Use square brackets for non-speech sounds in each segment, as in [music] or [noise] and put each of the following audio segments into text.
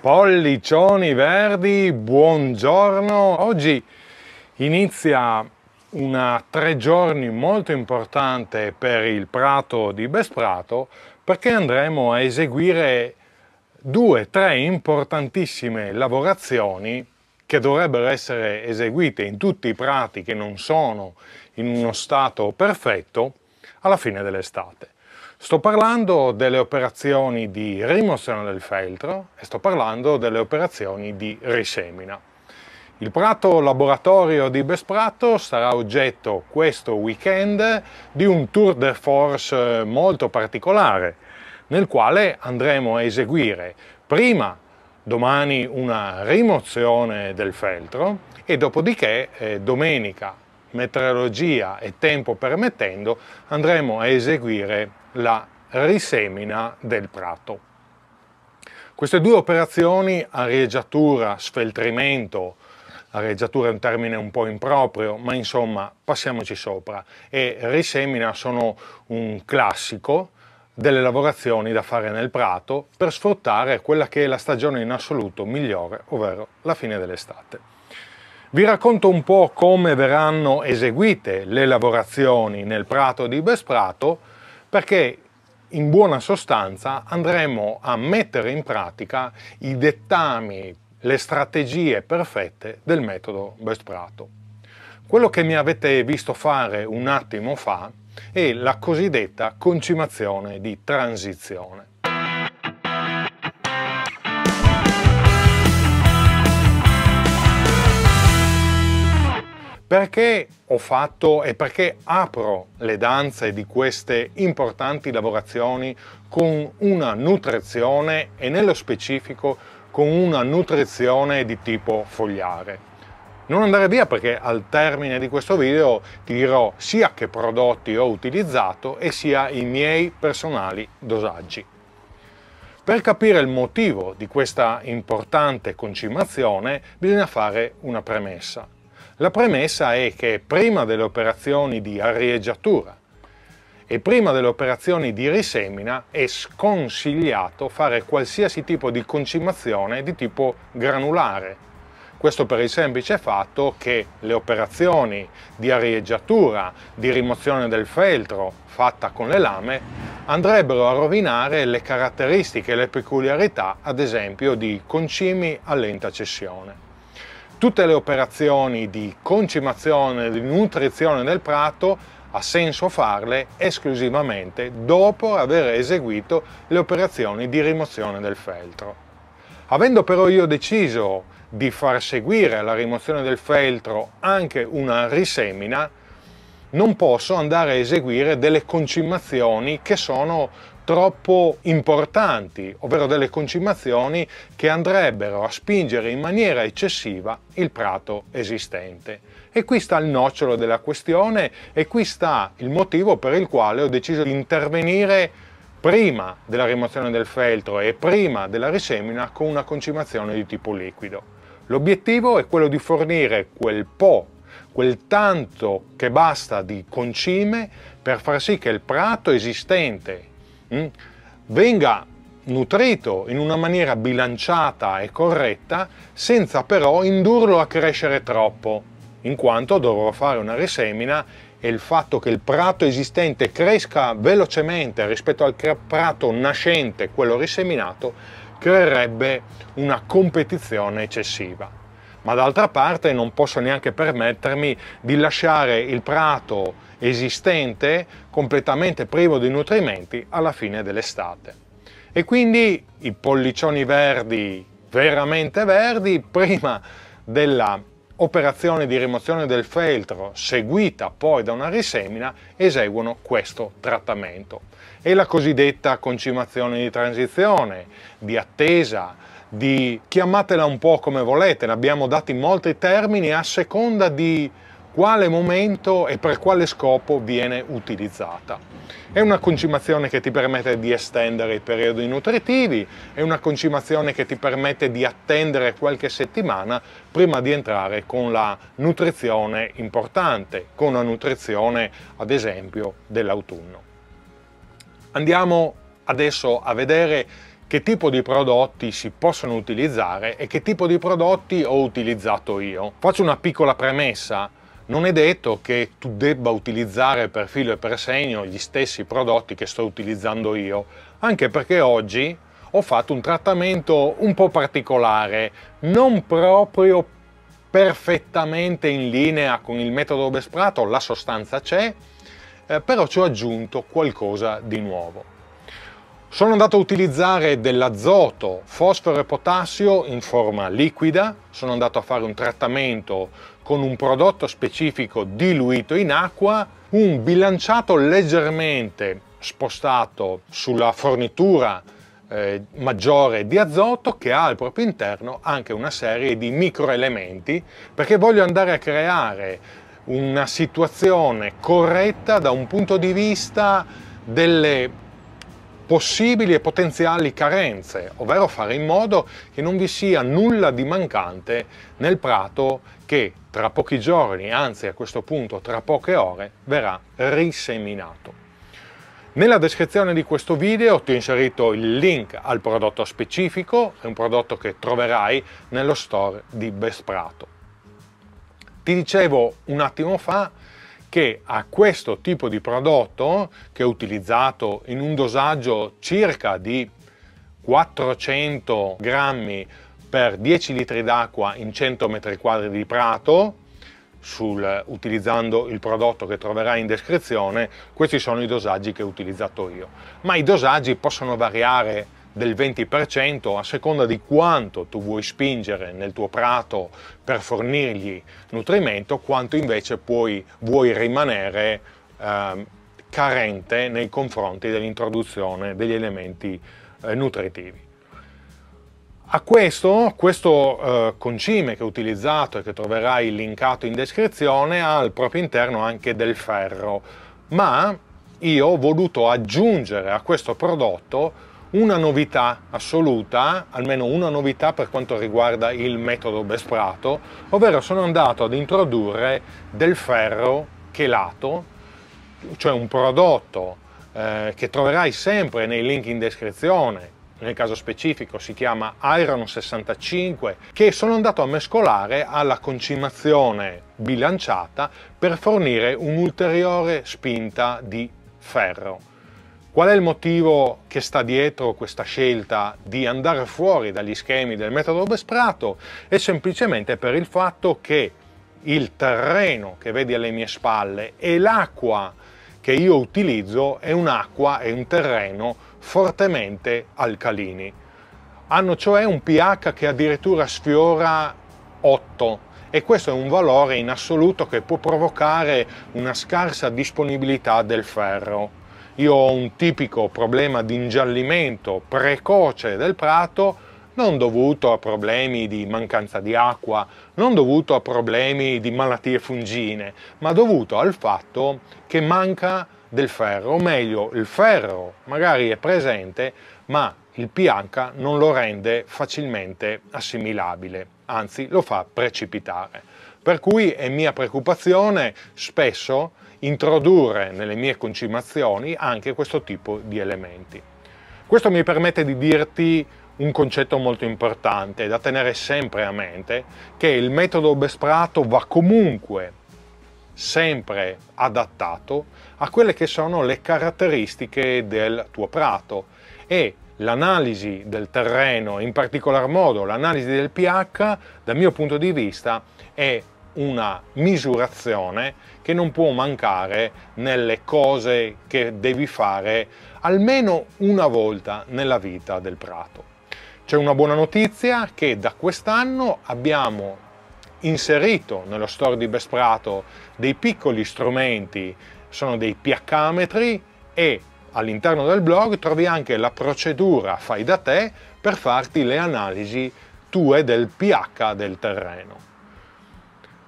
Pollicioni verdi, buongiorno! Oggi inizia una tre giorni molto importante per il prato di Besprato perché andremo a eseguire due, tre importantissime lavorazioni che dovrebbero essere eseguite in tutti i prati che non sono in uno stato perfetto alla fine dell'estate. Sto parlando delle operazioni di rimozione del feltro e sto parlando delle operazioni di risemina. Il prato laboratorio di Besprato sarà oggetto questo weekend di un tour de force molto particolare, nel quale andremo a eseguire prima domani una rimozione del feltro e dopodiché eh, domenica meteorologia e tempo permettendo andremo a eseguire la risemina del prato. Queste due operazioni, arieggiatura, sfeltrimento, arieggiatura è un termine un po' improprio, ma insomma passiamoci sopra, e risemina sono un classico delle lavorazioni da fare nel prato per sfruttare quella che è la stagione in assoluto migliore, ovvero la fine dell'estate. Vi racconto un po' come verranno eseguite le lavorazioni nel prato di Besprato, perché in buona sostanza andremo a mettere in pratica i dettami, le strategie perfette del metodo Best Prato. Quello che mi avete visto fare un attimo fa è la cosiddetta concimazione di transizione. Perché ho fatto e perché apro le danze di queste importanti lavorazioni con una nutrizione e nello specifico con una nutrizione di tipo fogliare. Non andare via perché al termine di questo video ti dirò sia che prodotti ho utilizzato e sia i miei personali dosaggi. Per capire il motivo di questa importante concimazione bisogna fare una premessa. La premessa è che prima delle operazioni di arieggiatura e prima delle operazioni di risemina è sconsigliato fare qualsiasi tipo di concimazione di tipo granulare. Questo per il semplice fatto che le operazioni di arieggiatura, di rimozione del feltro fatta con le lame, andrebbero a rovinare le caratteristiche e le peculiarità, ad esempio, di concimi a lenta cessione tutte le operazioni di concimazione, e di nutrizione del prato ha senso farle esclusivamente dopo aver eseguito le operazioni di rimozione del feltro. Avendo però io deciso di far seguire alla rimozione del feltro anche una risemina, non posso andare a eseguire delle concimazioni che sono troppo importanti, ovvero delle concimazioni che andrebbero a spingere in maniera eccessiva il prato esistente. E qui sta il nocciolo della questione e qui sta il motivo per il quale ho deciso di intervenire prima della rimozione del feltro e prima della risemina con una concimazione di tipo liquido. L'obiettivo è quello di fornire quel po' quel tanto che basta di concime per far sì che il prato esistente mh, mm, venga nutrito in una maniera bilanciata e corretta senza però indurlo a crescere troppo, in quanto dovrò fare una risemina e il fatto che il prato esistente cresca velocemente rispetto al prato nascente, quello riseminato, creerebbe una competizione eccessiva ma d'altra parte non posso neanche permettermi di lasciare il prato esistente completamente privo di nutrimenti alla fine dell'estate. E quindi i pollicioni verdi, veramente verdi, prima della operazione di rimozione del feltro seguita poi da una risemina eseguono questo trattamento. E la cosiddetta concimazione di transizione, di attesa, di chiamatela un po' come volete, ne abbiamo dati molti termini a seconda di quale momento e per quale scopo viene utilizzata. È una concimazione che ti permette di estendere i periodi nutritivi, è una concimazione che ti permette di attendere qualche settimana prima di entrare con la nutrizione importante, con la nutrizione ad esempio dell'autunno. Andiamo adesso a vedere che tipo di prodotti si possono utilizzare e che tipo di prodotti ho utilizzato io. Faccio una piccola premessa, non è detto che tu debba utilizzare per filo e per segno gli stessi prodotti che sto utilizzando io, anche perché oggi ho fatto un trattamento un po' particolare, non proprio perfettamente in linea con il metodo Besprato, la sostanza c'è, eh, però ci ho aggiunto qualcosa di nuovo. Sono andato a utilizzare dell'azoto, fosforo e potassio in forma liquida, sono andato a fare un trattamento con un prodotto specifico diluito in acqua, un bilanciato leggermente spostato sulla fornitura eh, maggiore di azoto che ha al proprio interno anche una serie di microelementi perché voglio andare a creare una situazione corretta da un punto di vista delle possibili e potenziali carenze, ovvero fare in modo che non vi sia nulla di mancante nel prato che tra pochi giorni, anzi a questo punto tra poche ore, verrà riseminato. Nella descrizione di questo video ti ho inserito il link al prodotto specifico, è un prodotto che troverai nello store di Besprato. Ti dicevo un attimo fa che a questo tipo di prodotto, che ho utilizzato in un dosaggio circa di 400 grammi per 10 litri d'acqua in 100 metri quadri di prato, sul, utilizzando il prodotto che troverai in descrizione, questi sono i dosaggi che ho utilizzato io. Ma i dosaggi possono variare del 20% a seconda di quanto tu vuoi spingere nel tuo prato per fornirgli nutrimento, quanto invece puoi, vuoi rimanere eh, carente nei confronti dell'introduzione degli elementi eh, nutritivi. A questo, questo eh, concime che ho utilizzato e che troverai linkato in descrizione ha al proprio interno anche del ferro, ma io ho voluto aggiungere a questo prodotto una novità assoluta, almeno una novità per quanto riguarda il metodo Besprato, ovvero sono andato ad introdurre del ferro chelato, cioè un prodotto eh, che troverai sempre nei link in descrizione, nel caso specifico si chiama Iron 65, che sono andato a mescolare alla concimazione bilanciata per fornire un'ulteriore spinta di ferro. Qual è il motivo che sta dietro questa scelta di andare fuori dagli schemi del metodo Besprato? È semplicemente per il fatto che il terreno che vedi alle mie spalle e l'acqua che io utilizzo è un'acqua e un terreno fortemente alcalini. Hanno cioè un pH che addirittura sfiora 8 e questo è un valore in assoluto che può provocare una scarsa disponibilità del ferro io ho un tipico problema di ingiallimento precoce del prato, non dovuto a problemi di mancanza di acqua, non dovuto a problemi di malattie fungine, ma dovuto al fatto che manca del ferro, o meglio il ferro magari è presente, ma il pH non lo rende facilmente assimilabile, anzi lo fa precipitare. Per cui è mia preoccupazione spesso introdurre nelle mie concimazioni anche questo tipo di elementi. Questo mi permette di dirti un concetto molto importante da tenere sempre a mente, che il metodo Besprato va comunque sempre adattato a quelle che sono le caratteristiche del tuo prato e l'analisi del terreno, in particolar modo l'analisi del pH, dal mio punto di vista, è una misurazione che non può mancare nelle cose che devi fare almeno una volta nella vita del prato. C'è una buona notizia che da quest'anno abbiamo inserito nello store di Besprato dei piccoli strumenti, sono dei pH-metri e all'interno del blog trovi anche la procedura fai da te per farti le analisi tue del pH del terreno.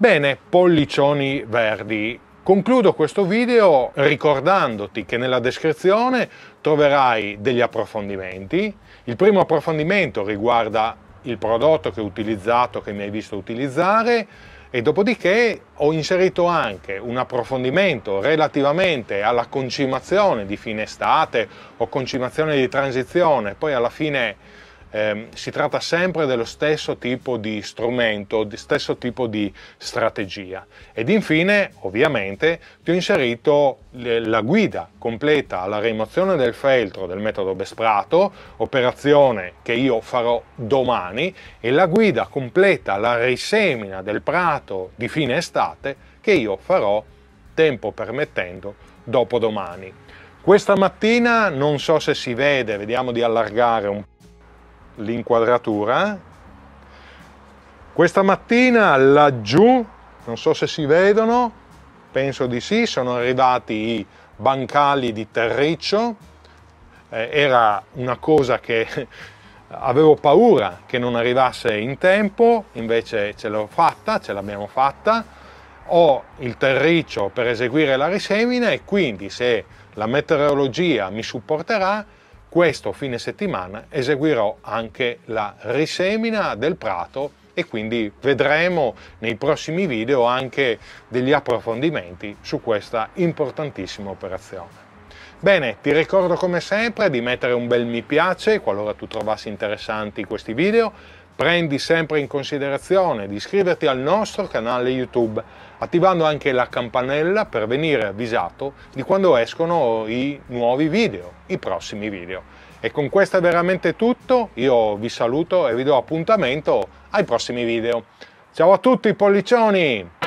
Bene, pollicioni verdi, Concludo questo video ricordandoti che nella descrizione troverai degli approfondimenti. Il primo approfondimento riguarda il prodotto che ho utilizzato, che mi hai visto utilizzare e dopodiché ho inserito anche un approfondimento relativamente alla concimazione di fine estate o concimazione di transizione, poi alla fine Ehm, si tratta sempre dello stesso tipo di strumento, di stesso tipo di strategia. Ed infine, ovviamente, ti ho inserito la guida completa alla rimozione del feltro del metodo Besprato, operazione che io farò domani, e la guida completa alla risemina del prato di fine estate che io farò, tempo permettendo, dopodomani. Questa mattina non so se si vede, vediamo di allargare un po' l'inquadratura. Questa mattina laggiù, non so se si vedono, penso di sì, sono arrivati i bancali di terriccio. Eh, era una cosa che [laughs] avevo paura che non arrivasse in tempo, invece ce l'ho fatta, ce l'abbiamo fatta. Ho il terriccio per eseguire la risemina e quindi se la meteorologia mi supporterà questo fine settimana eseguirò anche la risemina del prato e quindi vedremo nei prossimi video anche degli approfondimenti su questa importantissima operazione. Bene, ti ricordo come sempre di mettere un bel mi piace qualora tu trovassi interessanti questi video, Prendi sempre in considerazione di iscriverti al nostro canale YouTube, attivando anche la campanella per venire avvisato di quando escono i nuovi video, i prossimi video. E con questo è veramente tutto, io vi saluto e vi do appuntamento ai prossimi video. Ciao a tutti pollicioni!